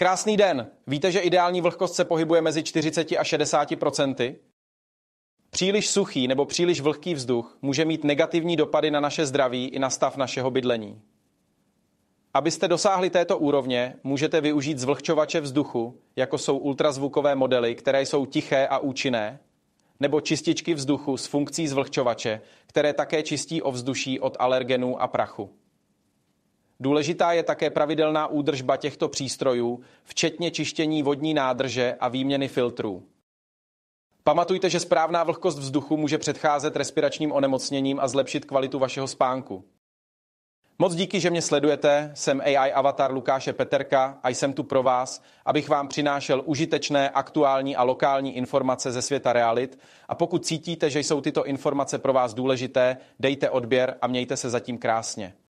Krásný den. Víte, že ideální vlhkost se pohybuje mezi 40 a 60 procenty? Příliš suchý nebo příliš vlhký vzduch může mít negativní dopady na naše zdraví i na stav našeho bydlení. Abyste dosáhli této úrovně, můžete využít zvlhčovače vzduchu, jako jsou ultrazvukové modely, které jsou tiché a účinné, nebo čističky vzduchu s funkcí zvlhčovače, které také čistí ovzduší od alergenů a prachu. Důležitá je také pravidelná údržba těchto přístrojů, včetně čištění vodní nádrže a výměny filtrů. Pamatujte, že správná vlhkost vzduchu může předcházet respiračním onemocněním a zlepšit kvalitu vašeho spánku. Moc díky, že mě sledujete, jsem AI avatar Lukáše Peterka a jsem tu pro vás, abych vám přinášel užitečné, aktuální a lokální informace ze světa realit a pokud cítíte, že jsou tyto informace pro vás důležité, dejte odběr a mějte se zatím krásně.